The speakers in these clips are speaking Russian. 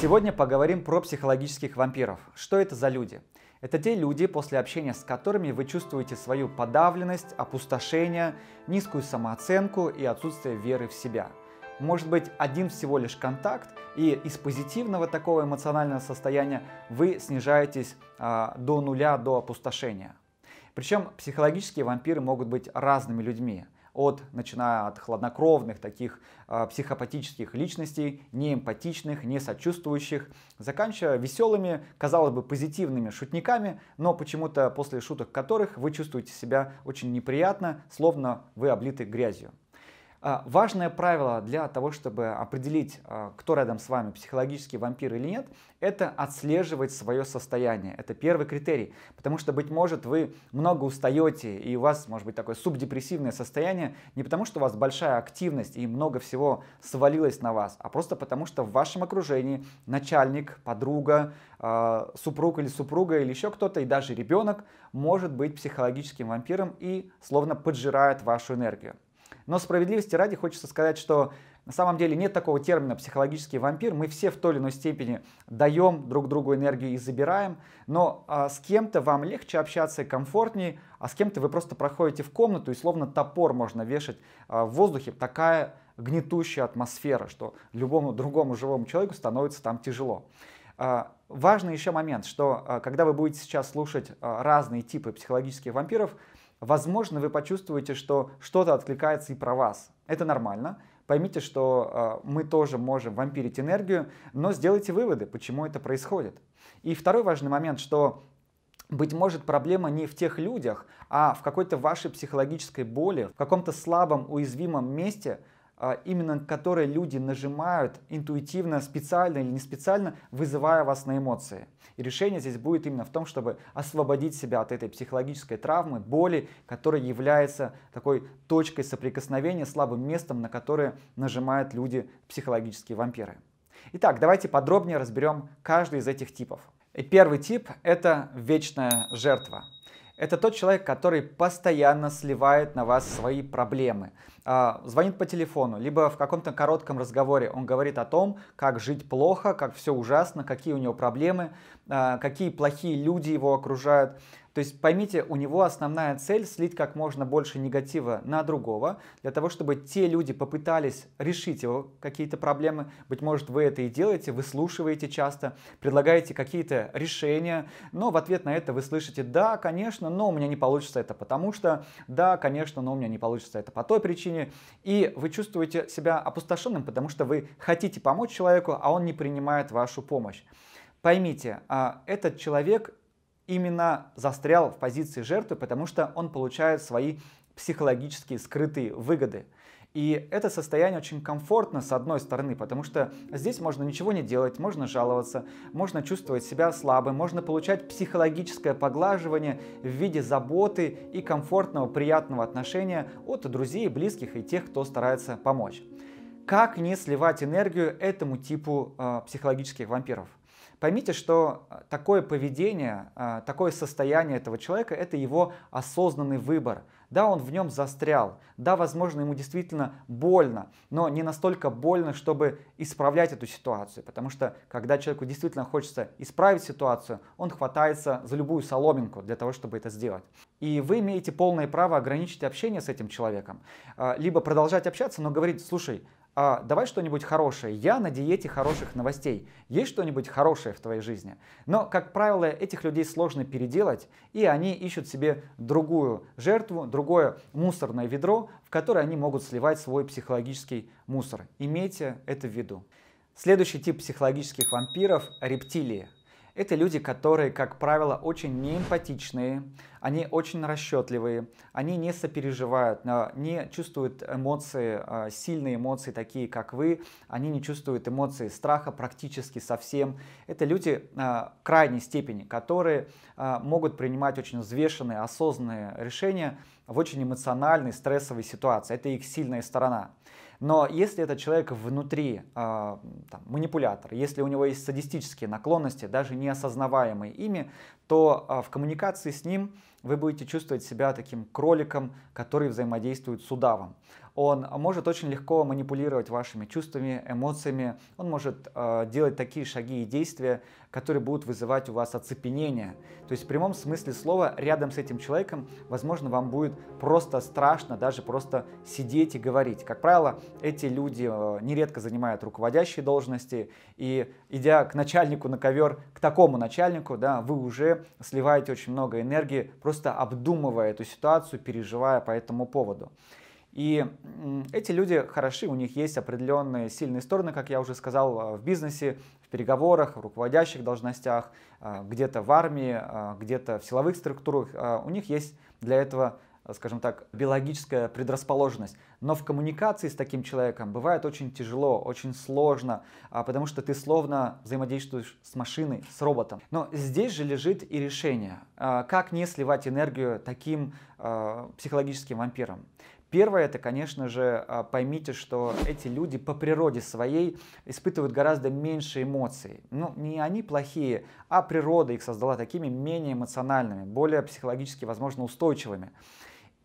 Сегодня поговорим про психологических вампиров. Что это за люди? Это те люди, после общения с которыми вы чувствуете свою подавленность, опустошение, низкую самооценку и отсутствие веры в себя. Может быть, один всего лишь контакт, и из позитивного такого эмоционального состояния вы снижаетесь э, до нуля, до опустошения. Причем психологические вампиры могут быть разными людьми от, начиная от хладнокровных, таких э, психопатических личностей, неэмпатичных, не сочувствующих, заканчивая веселыми, казалось бы, позитивными шутниками, но почему-то после шуток которых вы чувствуете себя очень неприятно, словно вы облиты грязью. А, важное правило для того, чтобы определить, а, кто рядом с вами, психологический вампир или нет, это отслеживать свое состояние. Это первый критерий. Потому что, быть может, вы много устаете, и у вас может быть такое субдепрессивное состояние не потому, что у вас большая активность и много всего свалилось на вас, а просто потому, что в вашем окружении начальник, подруга, а, супруг или супруга или еще кто-то, и даже ребенок может быть психологическим вампиром и словно поджирает вашу энергию. Но справедливости ради хочется сказать, что на самом деле нет такого термина «психологический вампир». Мы все в той или иной степени даем друг другу энергию и забираем, но а, с кем-то вам легче общаться и комфортнее, а с кем-то вы просто проходите в комнату и словно топор можно вешать а, в воздухе. Такая гнетущая атмосфера, что любому другому живому человеку становится там тяжело. А, важный еще момент, что а, когда вы будете сейчас слушать а, разные типы психологических вампиров – возможно, вы почувствуете, что что-то откликается и про вас. Это нормально. Поймите, что э, мы тоже можем вампирить энергию, но сделайте выводы, почему это происходит. И второй важный момент, что быть может, проблема не в тех людях, а в какой-то вашей психологической боли, в каком-то слабом, уязвимом месте, а, именно которые люди нажимают интуитивно, специально или не специально, вызывая вас на эмоции. И решение здесь будет именно в том, чтобы освободить себя от этой психологической травмы, боли, которая является такой точкой соприкосновения, слабым местом, на которое нажимают люди психологические вампиры. Итак, давайте подробнее разберем каждый из этих типов. И первый тип – это вечная жертва. Это тот человек, который постоянно сливает на вас свои проблемы, а, звонит по телефону, либо в каком-то коротком разговоре он говорит о том, как жить плохо, как все ужасно, какие у него проблемы, а, какие плохие люди его окружают. То есть поймите, у него основная цель слить как можно больше негатива на другого, для того, чтобы те люди попытались решить его какие-то проблемы. Быть может, вы это и делаете, вы слушаете часто, предлагаете какие-то решения, но в ответ на это вы слышите «да, конечно, но у меня не получится это потому что», «да, конечно, но у меня не получится это по той причине», отношении, и вы чувствуете себя опустошенным, потому что вы хотите помочь человеку, а он не принимает вашу помощь. Поймите, а, этот человек именно застрял в позиции жертвы, потому что он получает свои психологические скрытые выгоды – и это состояние очень комфортно с одной стороны, потому что здесь можно ничего не делать, можно жаловаться, можно чувствовать себя слабым, можно получать психологическое поглаживание в виде заботы и комфортного, приятного отношения от друзей, близких и тех, кто старается помочь. Как не сливать энергию этому типу э, психологических вампиров? Поймите, что э, такое поведение, э, такое состояние этого человека – это его осознанный выбор. Да, он в нем застрял, да, возможно, ему действительно больно, но не настолько больно, чтобы исправлять эту ситуацию, потому что когда человеку действительно хочется исправить ситуацию, он хватается за любую соломинку для того, чтобы это сделать. И вы имеете полное право ограничить общение с этим человеком, э, либо продолжать общаться, но говорить, слушай, а, давай что-нибудь хорошее. Я на диете хороших новостей. Есть что-нибудь хорошее в твоей жизни? Но, как правило, этих людей сложно переделать, и они ищут себе другую жертву, другое мусорное ведро, в которое они могут сливать свой психологический мусор. Имейте это в виду. Следующий тип психологических вампиров – рептилии. Это люди, которые, как правило, очень неэмпатичные, они очень расчетливые, они не сопереживают, а, не чувствуют эмоции, а, сильные эмоции, такие как вы, они не чувствуют эмоции страха практически совсем. Это люди а, крайней степени, которые могут принимать очень взвешенные, осознанные решения в очень эмоциональной, стрессовой ситуации. Это их сильная сторона. Но если этот человек внутри а, там, манипулятор, если у него есть садистические наклонности, даже неосознаваемые ими, то а, в коммуникации с ним вы будете чувствовать себя таким кроликом, который взаимодействует с удавом. Он может очень легко манипулировать вашими чувствами, эмоциями, он может э, делать такие шаги и действия, которые будут вызывать у вас оцепенение. То есть в прямом смысле слова рядом с этим человеком, возможно, вам будет просто страшно даже просто сидеть и говорить. Как правило, эти люди э, нередко занимают руководящие должности, и идя к начальнику на ковер, к такому начальнику, да, вы уже сливаете очень много энергии, просто обдумывая эту ситуацию, переживая по этому поводу. И эти люди хороши, у них есть определенные сильные стороны, как я уже сказал, а, в бизнесе, в переговорах, в руководящих должностях, а, где-то в армии, а, где-то в силовых структурах. У них есть для этого Э, скажем так, биологическая предрасположенность. Но в коммуникации с таким человеком бывает очень тяжело, очень сложно, а, потому что ты словно взаимодействуешь с машиной, с роботом. Но здесь же лежит и решение. Э, как не сливать энергию таким э, психологическим вампирам? Первое, это, конечно же, поймите, что эти люди по природе своей испытывают гораздо меньше эмоций. Ну, не они плохие, а природа их создала такими менее эмоциональными, более психологически, возможно, устойчивыми.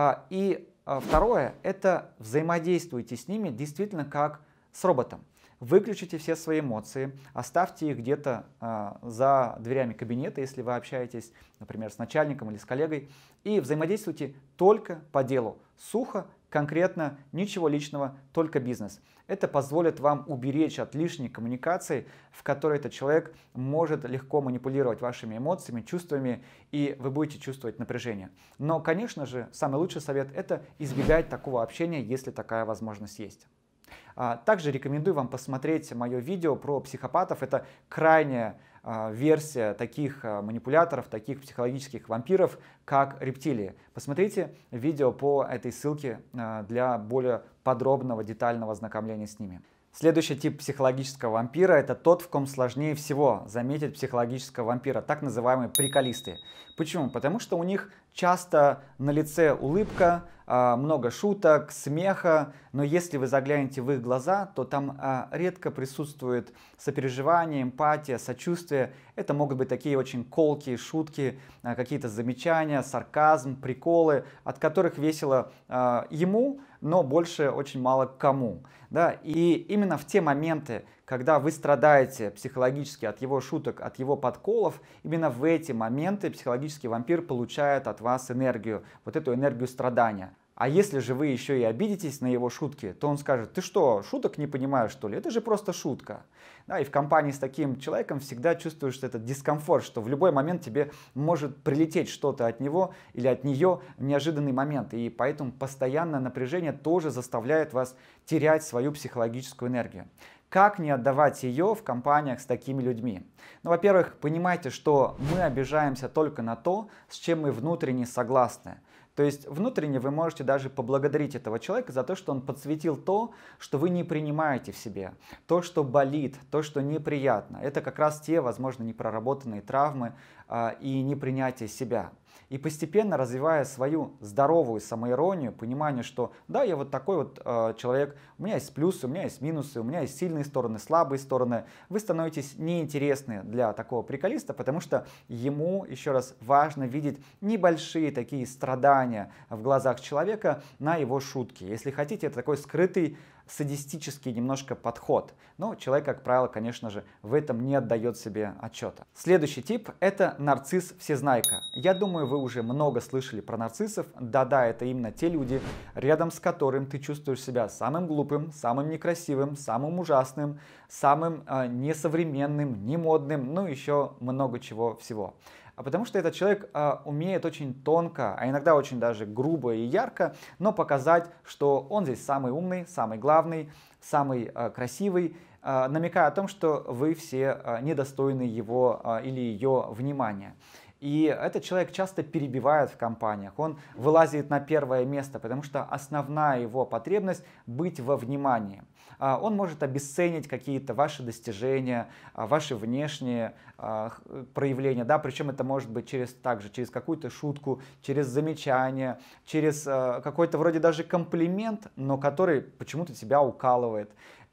А, и а, второе, это взаимодействуйте с ними действительно как с роботом. Выключите все свои эмоции, оставьте их где-то а, за дверями кабинета, если вы общаетесь, например, с начальником или с коллегой, и взаимодействуйте только по делу, сухо конкретно, ничего личного, только бизнес. Это позволит вам уберечь от лишней коммуникации, в которой этот человек может легко манипулировать вашими эмоциями, чувствами, и вы будете чувствовать напряжение. Но, конечно же, самый лучший совет – это избегать такого общения, если такая возможность есть. А, также рекомендую вам посмотреть мое видео про психопатов. Это крайняя а, версия таких а, манипуляторов, таких психологических вампиров, как рептилии. Посмотрите видео по этой ссылке а, для более подробного, детального ознакомления с ними. Следующий тип психологического вампира – это тот, в ком сложнее всего заметить психологического вампира, так называемые приколисты. Почему? Потому что у них часто на лице улыбка, а, много шуток, смеха, но если вы заглянете в их глаза, то там а, редко присутствует сопереживание, эмпатия, сочувствие. Это могут быть такие очень колкие шутки, а, какие-то замечания, сарказм, приколы, от которых весело ему, но больше очень мало кому. Да? И именно в те моменты, когда вы страдаете психологически от его шуток, от его подколов, именно в эти моменты психологический вампир получает от вас энергию, вот эту энергию страдания. А если же вы еще и обидитесь на его шутки, то он скажет, ты что, шуток не понимаешь, что ли? Это же просто шутка. Да, и в компании с таким человеком всегда чувствуешь этот дискомфорт, что в любой момент тебе может прилететь что-то от него или от нее в неожиданный момент. И поэтому постоянное напряжение тоже заставляет вас терять свою психологическую энергию. Как не отдавать ее в компаниях с такими людьми? Ну, во-первых, понимайте, что мы обижаемся только на то, с чем мы внутренне согласны. То есть внутренне вы можете даже поблагодарить этого человека за то, что он подсветил то, что вы не принимаете в себе, то, что болит, то, что неприятно. Это как раз те, возможно, непроработанные травмы э, и непринятие себя. И постепенно развивая свою здоровую самоиронию, понимание, что да, я вот такой вот э, человек, у меня есть плюсы, у меня есть минусы, у меня есть сильные стороны, слабые стороны, вы становитесь неинтересны для такого приколиста, потому что ему, еще раз, важно видеть небольшие такие страдания в глазах человека на его шутки. Если хотите, это такой скрытый садистический немножко подход. Но человек, как правило, конечно же, в этом не отдает себе отчета. Следующий тип – это нарцисс-всезнайка. Я думаю, вы уже много слышали про нарциссов. Да-да, это именно те люди, рядом с которым ты чувствуешь себя самым глупым, самым некрасивым, самым ужасным, самым а, несовременным, немодным, ну еще много чего всего. А потому что этот человек а, умеет очень тонко, а иногда очень даже грубо и ярко, но показать, что он здесь самый умный, самый главный, самый а, красивый, а, намекая о том, что вы все а, недостойны его а, или ее внимания. И этот человек часто перебивает в компаниях, он вылазит на первое место, потому что основная его потребность быть во внимании. А, он может обесценить какие-то ваши достижения, а, ваши внешние а, проявления, да, причем это может быть через также через какую-то шутку, через замечание, через какой-то вроде даже комплимент, но который почему-то тебя укалывает.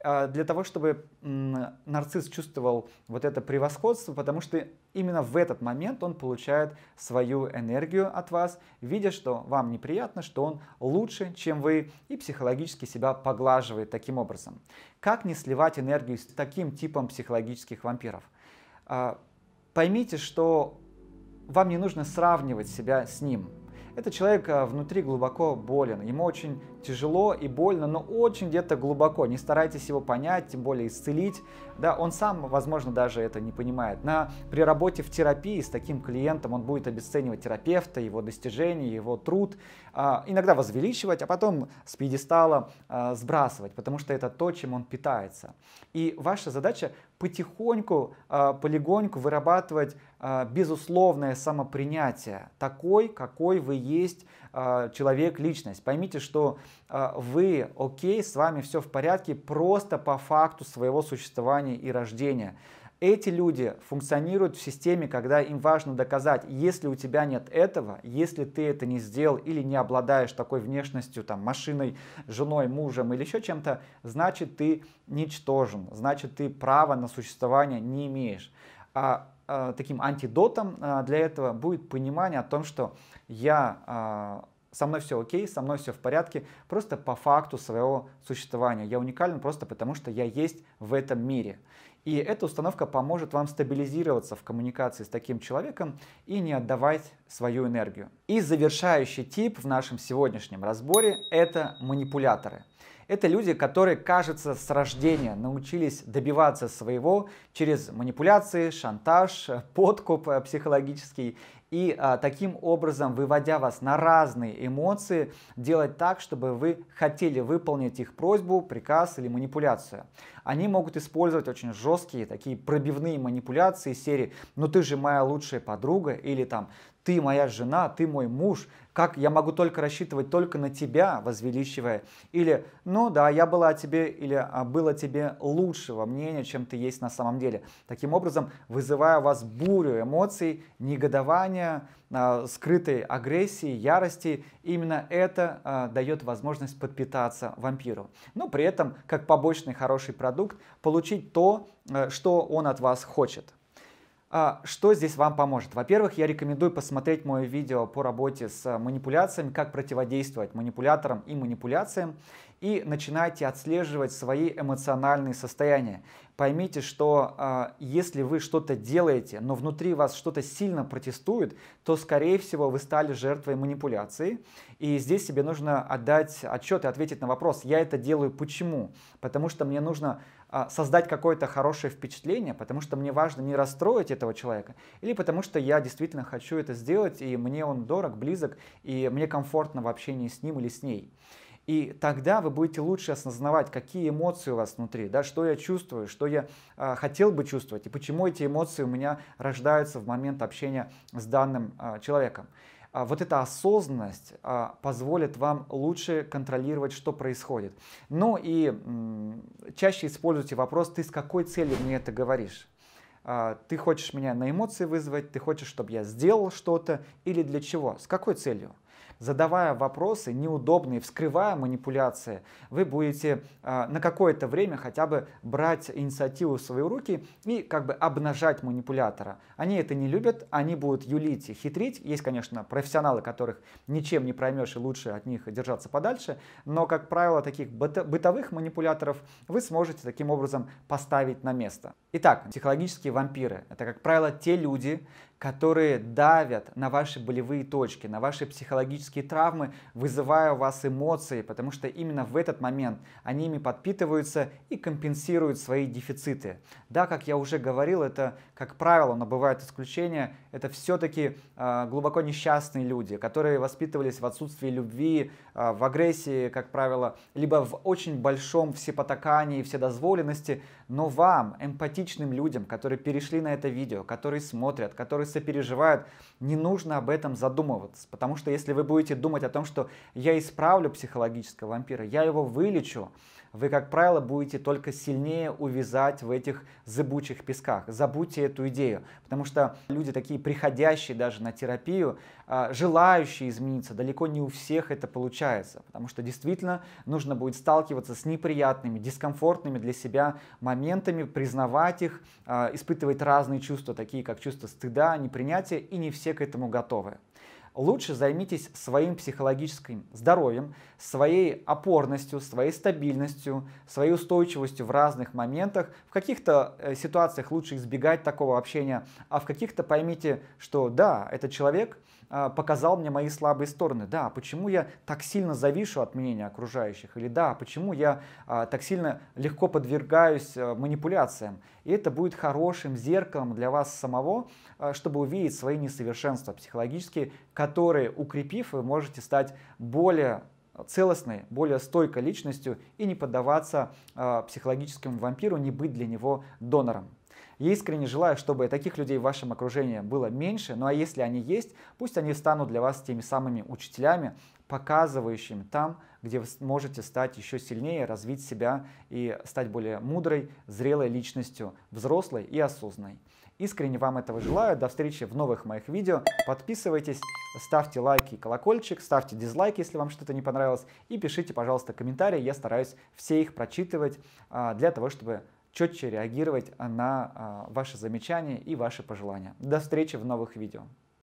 А, для того, чтобы нарцисс чувствовал вот это превосходство, потому что именно в этот момент он получает свою энергию от вас, видя, что вам неприятно, что он лучше, чем вы, и психологически себя поглаживает таким образом. Как не сливать энергию с таким типом психологических вампиров? А, поймите, что вам не нужно сравнивать себя с ним этот человек а, внутри глубоко болен, ему очень тяжело и больно, но очень где-то глубоко. Не старайтесь его понять, тем более исцелить. Да, он сам, возможно, даже это не понимает. На, при работе в терапии с таким клиентом он будет обесценивать терапевта, его достижения, его труд, а, иногда возвеличивать, а потом с пьедестала а, сбрасывать, потому что это то, чем он питается. И ваша задача потихоньку, а, полигоньку вырабатывать а, безусловное самопринятие, такой, какой вы есть а, человек-личность. Поймите, что вы окей, с вами все в порядке просто по факту своего существования и рождения. Эти люди функционируют в системе, когда им важно доказать, если у тебя нет этого, если ты это не сделал или не обладаешь такой внешностью, там, машиной, женой, мужем или еще чем-то, значит ты ничтожен, значит ты права на существование не имеешь. А, а таким антидотом а, для этого будет понимание о том, что я а, со мной все окей, со мной все в порядке, просто по факту своего существования. Я уникален просто потому, что я есть в этом мире. И эта установка поможет вам стабилизироваться в коммуникации с таким человеком и не отдавать свою энергию. И завершающий тип в нашем сегодняшнем разборе – это манипуляторы – это люди, которые, кажется, с рождения научились добиваться своего через манипуляции, шантаж, подкуп э, психологический и а, таким образом, выводя вас на разные эмоции, делать так, чтобы вы хотели выполнить их просьбу, приказ или манипуляцию. Они могут использовать очень жесткие такие пробивные манипуляции серии «ну ты же моя лучшая подруга» или там ты моя жена, ты мой муж, как я могу только рассчитывать только на тебя, возвеличивая, или, ну да, я была о тебе или а, было тебе лучшего мнения, чем ты есть на самом деле. Таким образом, вызывая у вас бурю эмоций, негодования, а, скрытой агрессии, ярости, именно это а, дает возможность подпитаться вампиру. Но при этом, как побочный хороший продукт, получить то, э, что он от вас хочет. А, что здесь вам поможет? Во-первых, я рекомендую посмотреть мое видео по работе с э, манипуляциями, как противодействовать манипуляторам и манипуляциям, и начинайте отслеживать свои эмоциональные состояния. Поймите, что а, если вы что-то делаете, но внутри вас что-то сильно протестует, то, скорее всего, вы стали жертвой манипуляции. И здесь себе нужно отдать отчет и ответить на вопрос, я это делаю почему? Потому что мне нужно а, создать какое-то хорошее впечатление, потому что мне важно не расстроить этого человека, или потому что я действительно хочу это сделать, и мне он дорог, близок, и мне комфортно в общении с ним или с ней. И тогда вы будете лучше осознавать, какие эмоции у вас внутри, да, что я чувствую, что я э, хотел бы чувствовать, и почему эти эмоции у меня рождаются в момент общения с данным э, человеком. А вот эта осознанность а, позволит вам лучше контролировать, что происходит. Ну и чаще используйте вопрос, ты с какой целью мне это говоришь? А, ты хочешь меня на эмоции вызвать, ты хочешь, чтобы я сделал что-то или для чего? С какой целью? задавая вопросы неудобные, вскрывая манипуляции, вы будете э, на какое-то время хотя бы брать инициативу в свои руки и как бы обнажать манипулятора. Они это не любят, они будут юлить и хитрить. Есть, конечно, профессионалы, которых ничем не проймешь и лучше от них держаться подальше, но, как правило, таких бытовых манипуляторов вы сможете таким образом поставить на место. Итак, психологические вампиры – это, как правило, те люди, которые давят на ваши болевые точки, на ваши психологические травмы, вызывая у вас эмоции, потому что именно в этот момент они ими подпитываются и компенсируют свои дефициты. Да, как я уже говорил, это, как правило, но бывают исключения, это все-таки э, а, глубоко несчастные люди, которые воспитывались в отсутствии любви, э, в агрессии, как правило, либо в очень большом всепотакании, вседозволенности, но вам, эмпатичным людям, которые перешли на это видео, которые смотрят, которые которые сопереживают, не нужно об этом задумываться. Потому что если вы будете думать о том, что я исправлю психологического вампира, я его вылечу, вы, как правило, будете только сильнее увязать в этих зыбучих песках. Забудьте эту идею, потому что люди такие приходящие даже на терапию, а, желающие измениться, далеко не у всех это получается, потому что действительно нужно будет сталкиваться с неприятными, дискомфортными для себя моментами, признавать их, а, испытывать разные чувства, такие как чувство стыда, непринятия, и не все к этому готовы лучше займитесь своим психологическим здоровьем, своей опорностью, своей стабильностью, своей устойчивостью в разных моментах. В каких-то э, ситуациях лучше избегать такого общения, а в каких-то поймите, что да, этот человек э, показал мне мои слабые стороны. Да, почему я так сильно завишу от мнения окружающих? Или да, почему я э, так сильно легко подвергаюсь манипуляциям? И это будет хорошим зеркалом для вас самого, э, чтобы увидеть свои несовершенства психологические, которые, укрепив, вы можете стать более целостной, более стойкой личностью и не поддаваться э, психологическому вампиру, не быть для него донором. Я искренне желаю, чтобы таких людей в вашем окружении было меньше, ну а если они есть, пусть они станут для вас теми самыми учителями, показывающими там, где вы можете стать еще сильнее, развить себя и стать более мудрой, зрелой личностью, взрослой и осознанной. Искренне вам этого желаю. До встречи в новых моих видео. Подписывайтесь, ставьте лайки и колокольчик, ставьте дизлайки, если вам что-то не понравилось, и пишите, пожалуйста, комментарии. Я стараюсь все их прочитывать а, для того, чтобы четче реагировать на а, ваши замечания и ваши пожелания. До встречи в новых видео.